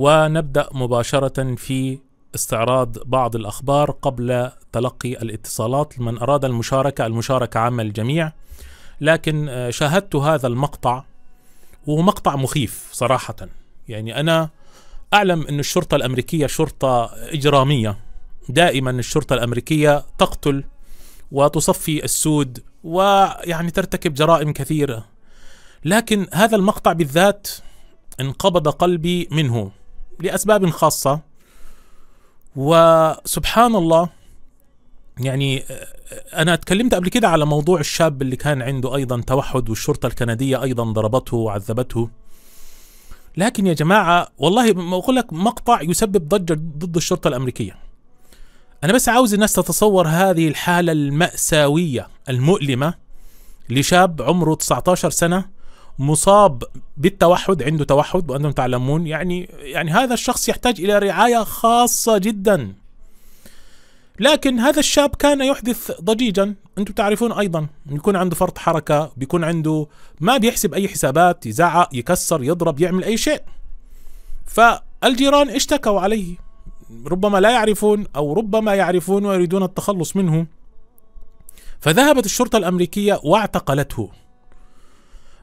ونبدأ مباشرة في استعراض بعض الأخبار قبل تلقي الاتصالات لمن أراد المشاركة المشاركة عامة للجميع لكن آه، شاهدت هذا المقطع وهو مقطع مخيف صراحة يعني أنا أعلم أن الشرطة الأمريكية شرطة إجرامية دائما الشرطة الأمريكية تقتل وتصفي السود ويعني ترتكب جرائم كثيرة لكن هذا المقطع بالذات انقبض قلبي منه لأسباب خاصة وسبحان الله يعني آه، أنا تكلمت قبل كده على موضوع الشاب اللي كان عنده أيضا توحد والشرطة الكندية أيضا ضربته وعذبته لكن يا جماعة والله بقول لك مقطع يسبب ضجة ضد الشرطة الأمريكية أنا بس عاوز الناس تتصور هذه الحالة المأساوية المؤلمة لشاب عمره 19 سنة مصاب بالتوحد عنده توحد وانتم تعلمون يعني يعني هذا الشخص يحتاج الى رعايه خاصه جدا لكن هذا الشاب كان يحدث ضجيجا انتم تعرفون ايضا يكون عنده فرط حركه بيكون عنده ما بيحسب اي حسابات يزعق يكسر يضرب يعمل اي شيء فالجيران اشتكوا عليه ربما لا يعرفون او ربما يعرفون ويريدون التخلص منه فذهبت الشرطه الامريكيه واعتقلته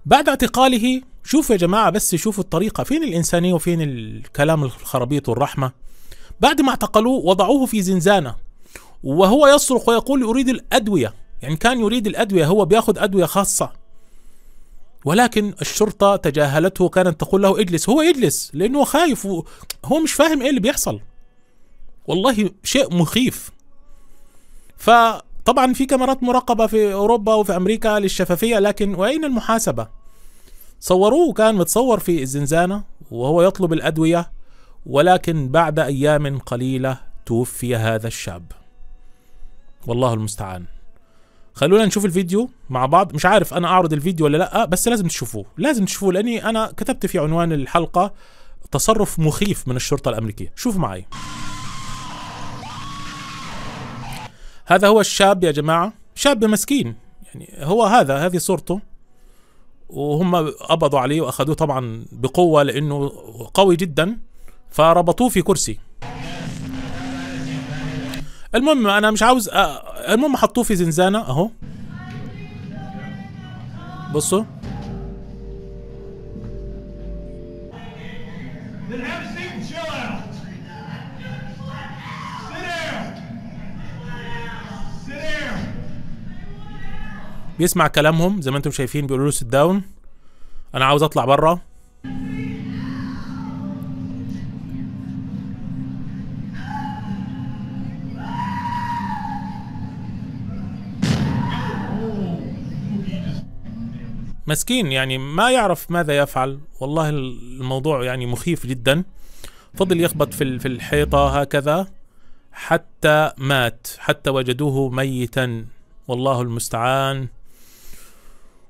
بعد اعتقاله شوفوا يا جماعه بس شوفوا الطريقه فين الانسانيه وفين الكلام الخرابيط والرحمه بعد ما اعتقلوه وضعوه في زنزانه وهو يصرخ ويقول اريد الادويه يعني كان يريد الادويه هو بياخذ ادويه خاصه ولكن الشرطة تجاهلته وكانت تقول له اجلس هو يجلس لأنه خايف هو مش فاهم إيه اللي بيحصل والله شيء مخيف فطبعا في كاميرات مراقبة في أوروبا وفي أمريكا للشفافية لكن وأين المحاسبة صوروه كان متصور في الزنزانة وهو يطلب الأدوية ولكن بعد أيام قليلة توفي هذا الشاب والله المستعان خلونا نشوف الفيديو مع بعض مش عارف انا اعرض الفيديو ولا لا بس لازم تشوفوه لازم تشوفوه لاني انا كتبت في عنوان الحلقه تصرف مخيف من الشرطه الامريكيه شوف معي هذا هو الشاب يا جماعه شاب مسكين يعني هو هذا هذه صورته وهم قبضوا عليه واخذوه طبعا بقوه لانه قوي جدا فربطوه في كرسي المهم انا مش عاوز أ... آه، المهم حطوه في زنزانه اهو بصوا بيسمع كلامهم زي ما انتم شايفين بيقولوا له سيت داون انا عاوز اطلع بره مسكين يعني ما يعرف ماذا يفعل والله الموضوع يعني مخيف جدا فضل يخبط في في الحيطة هكذا حتى مات حتى وجدوه ميتا والله المستعان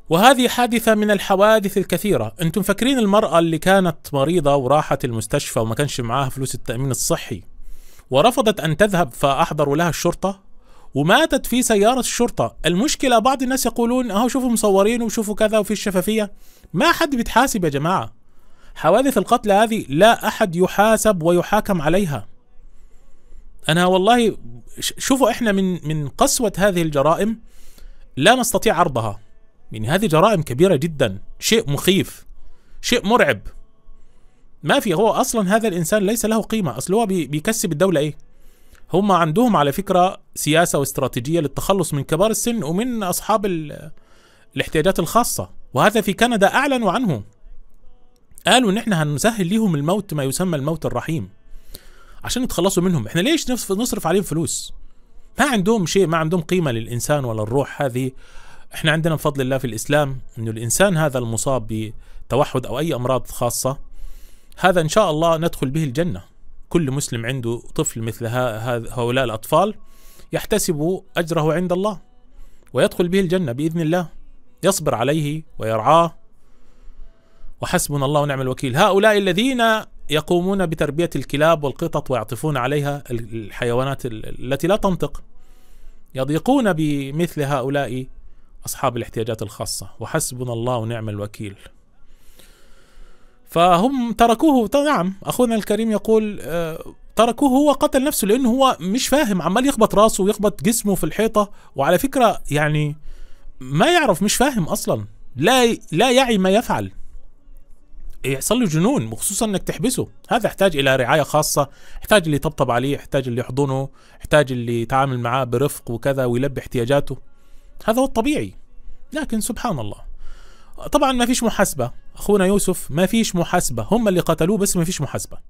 وهذه حادثة من الحوادث الكثيرة انتم فاكرين المرأة اللي كانت مريضة وراحت المستشفى وما كانش معاها فلوس التأمين الصحي ورفضت أن تذهب فأحضروا لها الشرطة وماتت في سيارة الشرطة المشكلة بعض الناس يقولون اهو شوفوا مصورين وشوفوا كذا وفي الشفافية ما حد بيتحاسب يا جماعة حوادث القتل هذه لا أحد يحاسب ويحاكم عليها أنا والله شوفوا إحنا من من قسوة هذه الجرائم لا نستطيع عرضها يعني هذه جرائم كبيرة جدا شيء مخيف شيء مرعب ما في هو اصلا هذا الانسان ليس له قيمه اصل هو بيكسب الدوله ايه هم عندهم على فكره سياسه واستراتيجيه للتخلص من كبار السن ومن اصحاب الاحتياجات الخاصه وهذا في كندا اعلنوا عنه قالوا ان احنا هنسهل ليهم الموت ما يسمى الموت الرحيم عشان يتخلصوا منهم احنا ليش نصرف عليهم فلوس ما عندهم شيء ما عندهم قيمه للانسان ولا الروح هذه احنا عندنا بفضل الله في الاسلام انه الانسان هذا المصاب بتوحد او اي امراض خاصه هذا ان شاء الله ندخل به الجنه كل مسلم عنده طفل مثل هؤلاء الاطفال يحتسب اجره عند الله ويدخل به الجنه باذن الله يصبر عليه ويرعاه وحسبنا الله ونعم الوكيل هؤلاء الذين يقومون بتربيه الكلاب والقطط ويعطفون عليها الحيوانات التي لا تنطق يضيقون بمثل هؤلاء أصحاب الاحتياجات الخاصة وحسبنا الله ونعم الوكيل فهم تركوه نعم أخونا الكريم يقول آه، تركوه هو قتل نفسه لأنه هو مش فاهم عمال يخبط راسه ويخبط جسمه في الحيطة وعلى فكرة يعني ما يعرف مش فاهم أصلا لا لا يعي ما يفعل يحصل له جنون وخصوصا انك تحبسه هذا يحتاج الى رعايه خاصه يحتاج اللي يطبطب عليه يحتاج اللي يحضنه يحتاج اللي يتعامل معاه برفق وكذا ويلبي احتياجاته هذا هو الطبيعي لكن سبحان الله طبعا ما فيش محاسبة أخونا يوسف ما فيش محاسبة هم اللي قتلوه بس ما فيش محاسبة